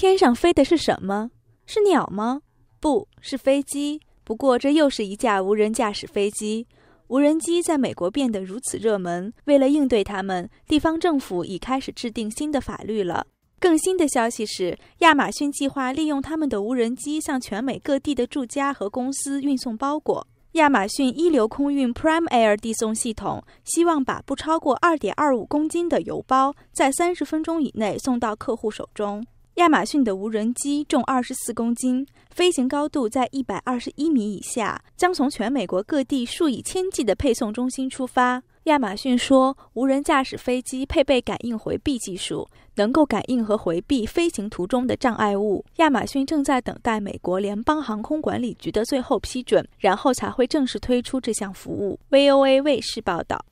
天上飞的是什么？是鸟吗？不是飞机。不过这又是一架无人驾驶飞机。无人机在美国变得如此热门，为了应对它们，地方政府已开始制定新的法律了。更新的消息是，亚马逊计划利用他们的无人机向全美各地的住家和公司运送包裹。亚马逊一流空运 Prime Air 递送系统希望把不超过二点二五公斤的邮包在三十分钟以内送到客户手中。亚马逊的无人机重二十四公斤，飞行高度在一百二十一米以下，将从全美国各地数以千计的配送中心出发。亚马逊说，无人驾驶飞机配备感应回避技术，能够感应和回避飞行途中的障碍物。亚马逊正在等待美国联邦航空管理局的最后批准，然后才会正式推出这项服务。VOA 卫视报道。